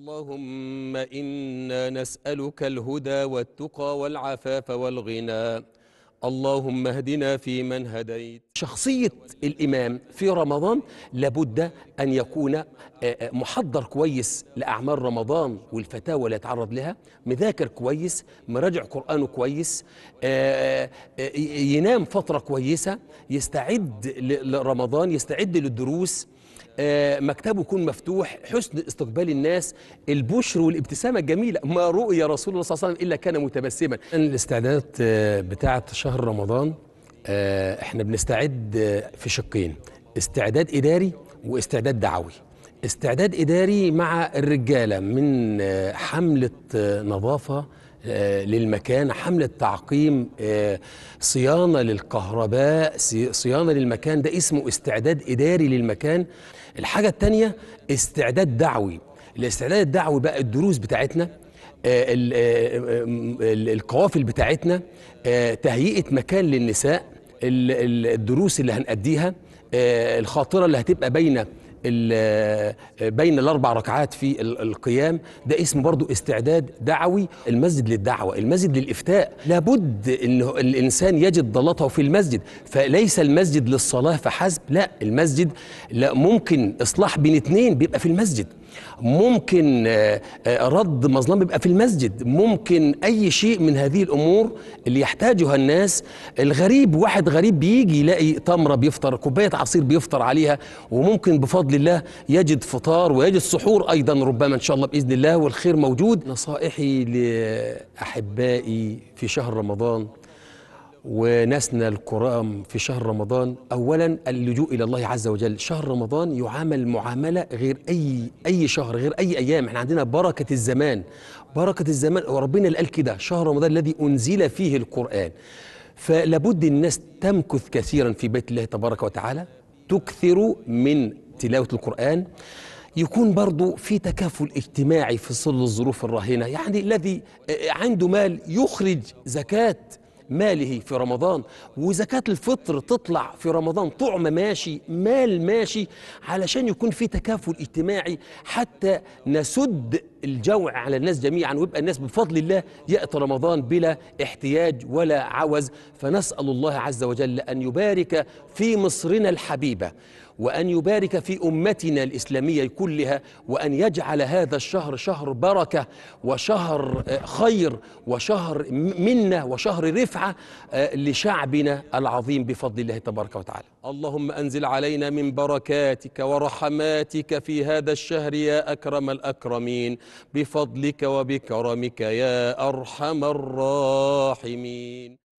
اللهم إنا نسألك الهدى والتقى والعفاف والغنى اللهم اهدنا في من هديت شخصية الإمام في رمضان لابد أن يكون آه، آه، محضر كويس لأعمال رمضان والفتاوى اللي يتعرض لها مذاكر كويس مراجع قرآنه كويس آه، ينام فترة كويسة يستعد لرمضان يستعد للدروس آه، مكتبه يكون مفتوح حسن استقبال الناس البشر والابتسامة الجميلة ما رؤي رسول الله صلى الله عليه وسلم إلا كان متبسما الاستعدادات آه، بتاعة شهر رمضان آه، احنا بنستعد في شقين استعداد إداري واستعداد دعوي استعداد إداري مع الرجالة من حملة نظافة آه، للمكان حملة تعقيم آه، صيانة للكهرباء صيانة للمكان ده اسمه استعداد إداري للمكان الحاجة التانية استعداد دعوي الاستعداد الدعوي بقى الدروس بتاعتنا آه، القوافل بتاعتنا تهيئة مكان للنساء الدروس اللي هنأديها الخاطرة اللي هتبقى بين آه، بين الاربع ركعات في القيام ده اسمه برضو استعداد دعوي المسجد للدعوه المسجد للافتاء لابد ان الانسان يجد ضلطه في المسجد فليس المسجد للصلاه فحسب لا المسجد لا ممكن اصلاح بين اثنين بيبقى في المسجد ممكن آه، آه، رد مظلم بيبقى في المسجد ممكن اي شيء من هذه الامور اللي يحتاجها الناس الغريب واحد غريب بيجي يلاقي تمره بيفطر كوبايه عصير بيفطر عليها وممكن بفضل الله يجد فطار ويجد سحور ايضا ربما ان شاء الله باذن الله والخير موجود نصائحي لاحبائي في شهر رمضان وناسنا الكرام في شهر رمضان اولا اللجوء الى الله عز وجل شهر رمضان يعامل معامله غير اي اي شهر غير اي ايام احنا عندنا بركه الزمان بركه الزمان وربنا اللي قال كده شهر رمضان الذي انزل فيه القران فلابد الناس تمكث كثيرا في بيت الله تبارك وتعالى تكثر من تلاوه القران يكون برضه في تكافل اجتماعي في ظل الظروف الراهنه يعني الذي آه، عنده مال يخرج زكاه ماله في رمضان وزكاة الفطر تطلع في رمضان طعم ماشي مال ماشي علشان يكون في تكافل اجتماعي حتى نسد الجوع على الناس جميعا ويبقى الناس بفضل الله يأتي رمضان بلا احتياج ولا عوز فنسأل الله عز وجل أن يبارك في مصرنا الحبيبة وأن يبارك في أمتنا الإسلامية كلها وأن يجعل هذا الشهر شهر بركة وشهر آه، خير وشهر منة وشهر رفعة آه، لشعبنا العظيم بفضل الله تبارك وتعالى اللهم أنزل علينا من بركاتك ورحماتك في هذا الشهر يا أكرم الأكرمين بفضلك وبكرمك يا أرحم الراحمين